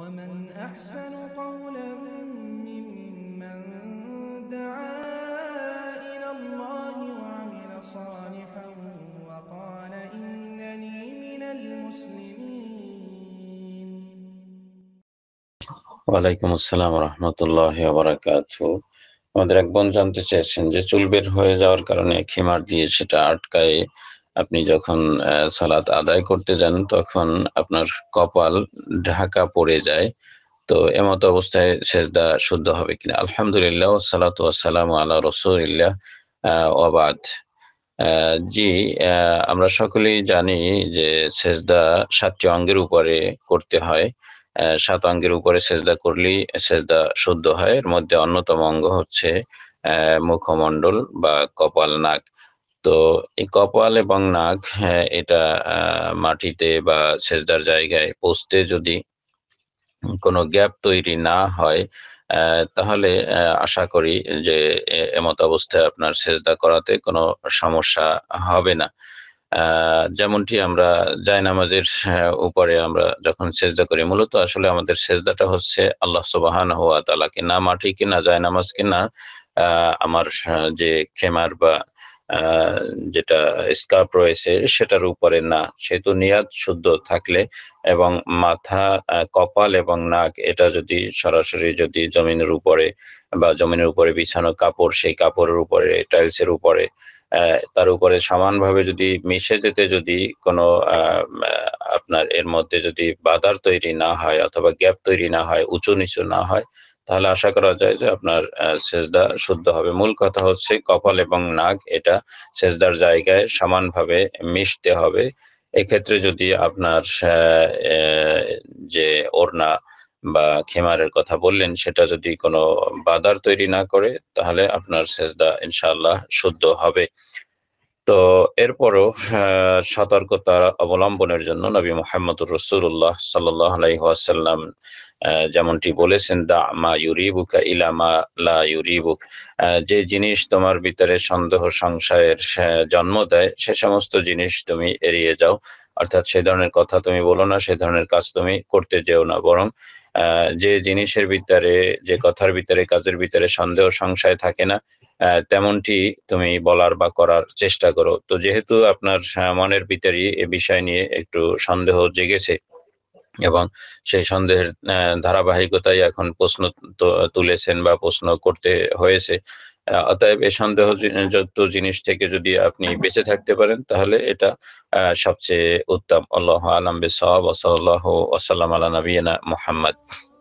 ومن أحسن قولا ممن دعا إلى الله وعمل صالحا وقال إنني من المسلمين ওয়ালাইকুম আসসালাম রহমতুল্লাহ বারাকাতু আমাদের এক বোন জানতে চেয়েছেন যে চুল বের হয়ে যাওয়ার কারণে খিমার দিয়ে সেটা আটকায় আপনি যখন সালাত আদায় করতে যান তখন আপনার কপাল ঢাকা পড়ে যায় তো এমত অবস্থায় সেজদা শুদ্ধ হবে কিনা আলহামদুলিল্লাহ সালাত সালাম আল্লাহ রসুলিল্লাহ আহ জি আমরা সকলেই জানি যে সেজদা সাতটি অঙ্গের উপরে করতে হয় সাত অঙ্গের উপরে সেজদা করলেই সেজদা শুদ্ধ হয় এর মধ্যে অন্যতম অঙ্গ হচ্ছে মুখমণ্ডল বা কপাল নাক তো এই কপাল এবং নাক হ্যাঁ, এটা মাটিতে বা সেজদার জায়গায় পোস্তে যদি কোনো গ্যাপ তৈরি না হয় তাহলে আশা করি যে এমত অবস্থায় আপনার সেজদা করাতে কোনো সমস্যা হবে না যেমনটি আমরা জায়নামাজের হ্যাঁ, উপরে আমরা যখন সেজদা করি মূলত আসলে আমাদের সেজদাটা হচ্ছে আল্লাহ সুবাহান হওয়া তালাকে না মাটিকে না জায়নামাজকে না আমার হ্যাঁ, যে খেমার বা যেটা স্কার্প রয়েছে সেটার উপরে না সেহেতু নিয়াদ শুদ্ধ থাকলে এবং মাথা কপাল এবং নাক এটা যদি সরাসরি যদি জমিনের উপরে বা জমিনের উপরে বিছানো কাপড় সেই কাপড়ের উপরে টাইলসের উপরে তার উপরে সমানভাবে যদি মিশে যেতে যদি কোনো আপনার এর মধ্যে যদি বাধার তৈরি না হয় অথবা গ্যাপ তৈরি না হয় উঁচু নিচু না হয় তাহলে আশা করা যায় যে আপনার সেজদা শুদ্ধ হবে মূল কথা হচ্ছে কপাল এবং নাক এটা সেজদার জায়গায় সমানভাবে মিশতে হবে এক্ষেত্রে যদি আপনার যে ওড়না বা খেমারের কথা বললেন সেটা যদি কোনো বাদার তৈরি না করে তাহলে আপনার সেজদা ইনশাল্লাহ শুদ্ধ হবে তো এরপরও হ্যাঁ, সতর্কতা অবলম্বনের জন্য নবী মোহাম্মদুর রসুল্লাহ সাল্লাহ যেমনটি বলেছেন দা মা ইউরিবুকা ইলামা লা ইউরিবুক যে জিনিস তোমার ভিতরে সন্দেহ সংশয়ের হ্যাঁ, জন্ম দেয় সে সমস্ত জিনিস তুমি এড়িয়ে যাও অর্থাৎ সে ধরনের কথা তুমি বলো না সে ধরনের কাজ তুমি করতে যেও না বরং যে জিনিসের ভিতরে যে কথার ভিতরে কাজের ভিতরে সন্দেহ সংশয় থাকে না তেমনটি তুমি বলার বা করার চেষ্টা করো তো যেহেতু আপনার মনের ভিতরে এ বিষয় নিয়ে একটু সন্দেহ জেগেছে এবং সেই সন্দেহের ধারাবাহিকতাই এখন প্রশ্ন তুলেছেন বা প্রশ্ন করতে হয়েছে অতএব এ সন্দেহ জিনিস থেকে যদি আপনি বেঁচে থাকতে পারেন তাহলে এটা সবচেয়ে উত্তম আল্লাহ আলম বিসাহ ওসল্লাহ ওসাল্লাম আলা নবীনা মোহাম্মদ